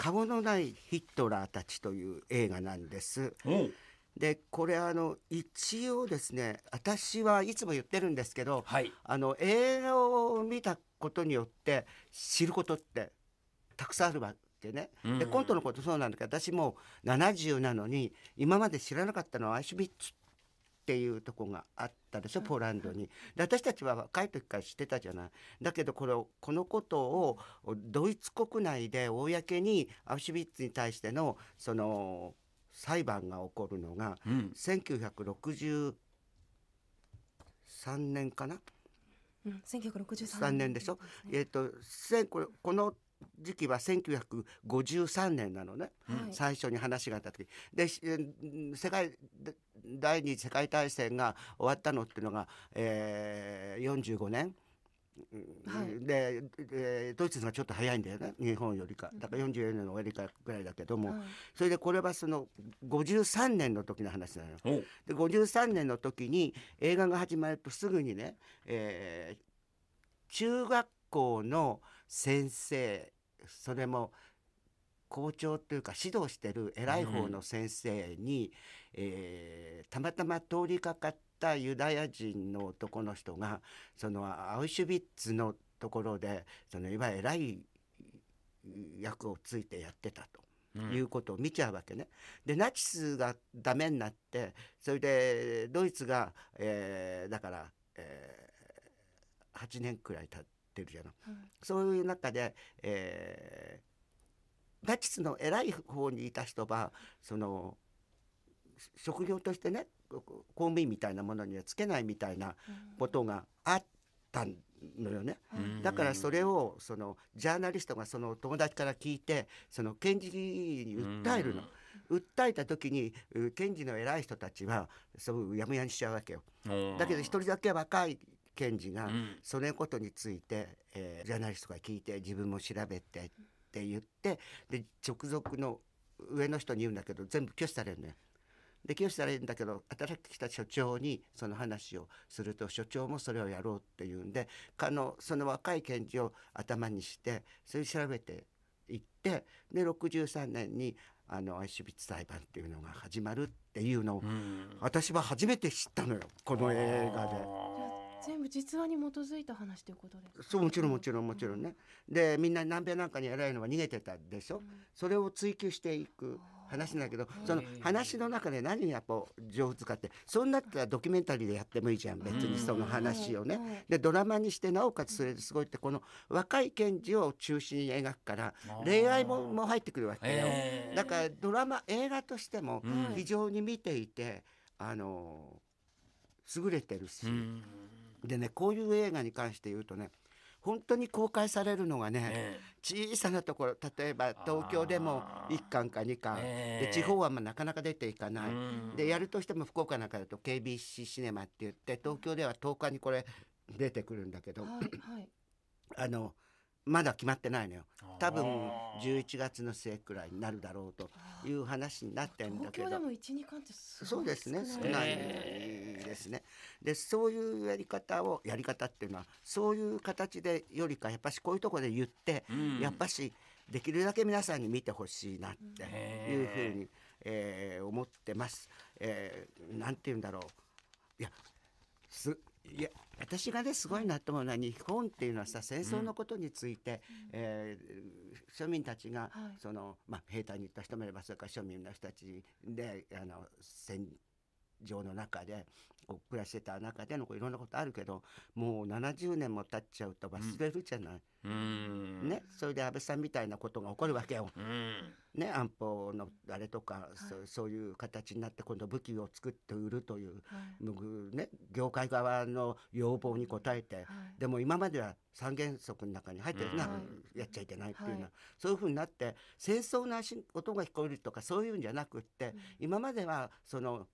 籠のないヒットラーたちという映画なんです。でこれあの一応ですね私はいつも言ってるんですけど、はい、あの映画を見たことによって知ることってたくさんあるわけね、うん、でコントのことそうなんだけど私もう70なのに今まで知らなかったのはアイシュビッツっっていうとこがあったでしょポーランドに。で私たちは若い時から知ってたじゃない。だけどこれこのことをドイツ国内で公にアウシュビッツに対してのその裁判が起こるのが、うん、1963年かな。うん、1963年でしょ。えっ、とこれこの時期は1953年なのね、はい、最初に話があった時で世界第二次世界大戦が終わったのっていうのが、えー、45年。はい、で、えー、ドイツがちょっと早いんだよね日本よりかだから44年の終わりかぐらいだけども、はい、それでこれはその53年の時の話なの。で53年の時に映画が始まるとすぐにね、えー、中学校の先生それも校長というか指導してる偉い方の先生に、うん、えー、たまたま通りかかったユダヤ人の男の人がそのアウシュビッツのところでそのいわゆる偉い役をついてやってたと。いうことを見ちゃうわけね。でナチスがダメになってそれでドイツが、えー、だから、えー、8年くらい経ってるじゃない、うん、そういう中で、えガチスの偉い方にいた人はその職業としてね公務員みたいなものにはつけないみたいなことがあったのよね。だからそれをそのジャーナリストがその友達から聞いてその検事に訴えるの。訴えた時に検事の偉い人たちはそうやむやにしちゃうわけよ。だけど一人だけ若い検事がそのことについて、えー、ジャーナリストが聞いて自分も調べてって言ってで直属の上の人に言うんだけど全部拒否されるのよ。で拒否されるんだけど新しく来た所長にその話をすると所長もそれをやろうっていうんでのその若い検事を頭にしてそれ調べていってで63年にあのアイシュビッツ裁判っていうのが始まるっていうのを、私は初めて知ったのよこの映画で。全部実話に基づいた話ということですそうもちろんもちろんもちろんね、うん、でみんな南米なんかに偉いのは逃げてたでしょ、うん、それを追求していく話だけどその話の中で何がやっぱ情報使ってそんなったらドキュメンタリーでやってもいいじゃん別にその話をね。でドラマにしてなおかつそれすごいってこの若い検事を中心に描くから恋愛もも入ってくるわけよ。だからドラマ映画としても非常に見ていて、あの優れてるし。でねこういう映画に関して言うとね本当に公開されるのがね、えー、小さなところ例えば東京でも1巻か2巻、えー、で地方はまあなかなか出ていかない、でやるとしても福岡なんかだと KBC シネマって言って東京では10日にこれ出てくるんだけど、はいはい、あの。まだ決まってないのよ多分11月の末くらいになるだろうという話になってんだけど東京でも12巻ってすごいそうですね少ないですねでそういうやり方をやり方っていうのはそういう形でよりかやっぱしこういうところで言って、うん、やっぱしできるだけ皆さんに見てほしいなっていうふうに、えー、思ってます。えー、なんて言うんだろういやすいや私がねすごいなと思うのは日本っていうのはさ戦争のことについて、うん、えー、庶民たちが、はい、そのまあ、兵隊に行った人もいればそれから庶民の人たちであの戦城の中でこう暮らしてた中でのこういろんなことあるけどもう70年も経っちゃうと忘れるじゃない、うん、ね、それで安倍さんみたいなことが起こるわけよ、うん、ね、安保のあれとか、はい、そうそういう形になって今度武器を作って売るという、はい、ね、業界側の要望に応えて、はい、でも今までは三原則の中に入ってるな、うん、やっちゃいけないっていうのは、そういうふうになって戦争の音が聞こえるとかそういうんじゃなくって、今まではその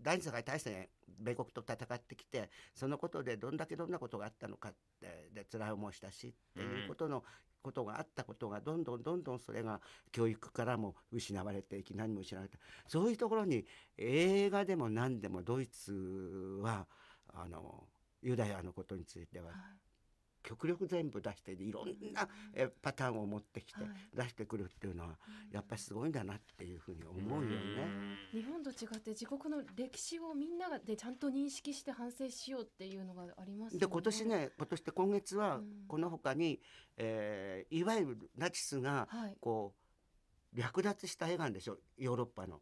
第二次世界大戦米国と戦ってきてそのことでどんだけどんなことがあったのかってで辛い思いしたしっていうことの、うん、ことがあったことがどんどんどんどんそれが教育からも失われていき何も失われたそういうところに映画でも何でもドイツはあのユダヤのことについては極力全部出していろんなパターンを持ってきて出してくるっていうのはやっぱりすごいんだなっていうふうに思うよね。日本と違って自国の歴史をみんなでちゃんと認識して反省しようっていうのがあります、ね、で今年ね今年って今月はこのほかに、えー、いわゆるナチスがこう、略奪した絵があるんでしょヨーロッパの。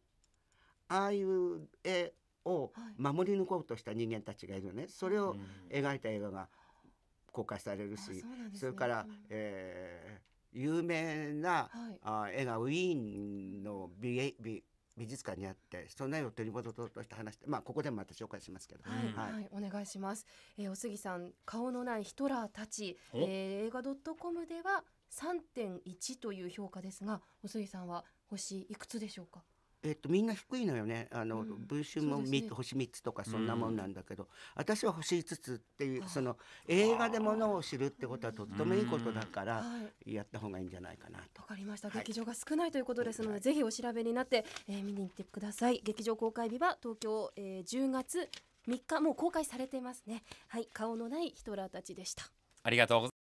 ああいう絵を守り抜こうとした人間たちがいるねそれを描いた映画が、公開されるし、ね、それから、えー、有名な、はい、あ絵がウィーンの美美美術館にあってその絵を取り戻そうとした話まあここでもまた紹介しますけど、はい、はい、お願いします、えー、おすぎさん顔のないヒトラーたち、えー、映画ドットコムでは3.1という評価ですがおすぎさんは星いくつでしょうかえっと、みんな低いのよねあの、うん、文春も、ね、星3つとかそんなもんなんだけど、うん、私は星5つっていうその映画でものを知るってことはとってもいいことだから、やった方がいいんじゃないかなと。わかりました、劇場が少ないということですので、はい、ぜひお調べになって、えー、見に行ってください。劇場公開日は東京、えー、10月3日もう公開されていますね。はい、顔のないヒトラーたちでした。ありがとう